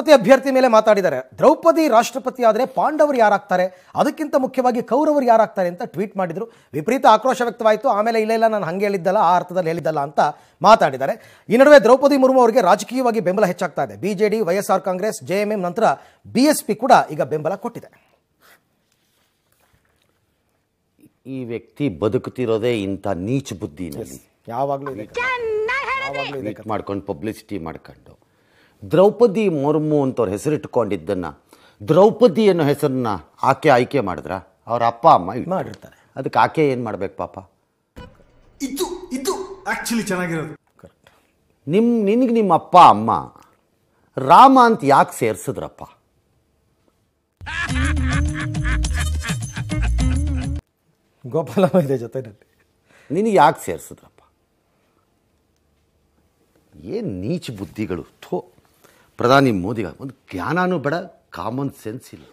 ರಾಷ್ಟ್ರಪತಿ ಅಭ್ಯರ್ಥಿ ಮೇಲೆ ಮಾತಾಡಿದ್ದಾರೆ ದ್ರೌಪದಿ ರಾಷ್ಟ್ರಪತಿ ಆದರೆ ಪಾಂಡವರು ಯಾರಾಗ್ತಾರೆ ಅದಕ್ಕಿಂತ ಮುಖ್ಯವಾಗಿ ಕೌರವರು ಯಾರಾಗ್ತಾರೆ ಅಂತ ಟ್ವೀಟ್ ಮಾಡಿದರು ವಿಪರೀತ ಆಕ್ರೋಶ ವ್ಯಕ್ತವಾಯಿತು ಆಮೇಲೆ ಇಲ್ಲ ಇಲ್ಲ ನಾನು ಹಂಗೆ ಹೇಳಿದ್ದಲ್ಲ ಆ ಅರ್ಥದಲ್ಲಿ ಹೇಳಿದ್ದಲ್ಲ ಅಂತ ಮಾತಾಡಿದ್ದಾರೆ ಈ ನಡುವೆ ದ್ರೌಪದಿ ಮುರ್ಮು ಅವರಿಗೆ ರಾಜಕೀಯವಾಗಿ ಬೆಂಬಲ ಹೆಚ್ಚಾಗ್ತಾ ಇದೆ B J D YSR Congress J M M ನಂತರ ಬಿ ಎಸ್ ಪಿ ಕೂಡ ಈಗ ಬೆಂಬಲ ಕೊಟ್ಟಿದೆ ಈ ವ್ಯಕ್ತಿ ಬದುಕುತ್ತಿರೋದೇ ಇಂಥ ನೀಚ ಬುದ್ಧಿನಲ್ಲಿ ಯಾವಾಗಲೂ ಯಾವಾಗಲೂ ಮಾಡ್ಕೊಂಡು ಪಬ್ಲಿಸಿಟಿ ಮಾಡ್ಕೊಂಡು ದ್ರೌಪದಿ ಮೊರ್ಮು ಅಂತವ್ರ ಹೆಸರಿಟ್ಕೊಂಡಿದ್ದನ್ನು ದ್ರೌಪದಿ ಅನ್ನೋ ಹೆಸರನ್ನ ಆಕೆ ಆಯ್ಕೆ ಮಾಡಿದ್ರ ಅವ್ರ ಅಪ್ಪ ಅಮ್ಮ ಮಾಡಿರ್ತಾರೆ ಅದಕ್ಕೆ ಆಕೆ ಏನು ಮಾಡ್ಬೇಕು ಪಾಪ ಇದು ಇದು ಆ್ಯಕ್ಚುಲಿ ಚೆನ್ನಾಗಿರೋದು ಕರೆಕ್ಟ್ ನಿಮ್ಮ ನಿನಗೆ ನಿಮ್ಮ ಅಪ್ಪ ಅಮ್ಮ ರಾಮ ಅಂತ ಯಾಕೆ ಸೇರಿಸಿದ್ರಪ್ಪ ಗೋಪಾಲ ಇದೆ ಜೊತೆನಲ್ಲಿ ನಿನಗೆ ಯಾಕೆ ಸೇರಿಸಿದ್ರಪ್ಪ ಏನು ನೀಚ ಬುದ್ಧಿಗಳು ಥೋ ಪ್ರಧಾನಿ ಮೋದಿಗ ಒಂದು ಜ್ಞಾನನೂ ಬೇಡ ಕಾಮನ್ ಸೆನ್ಸ್ ಇಲ್ಲ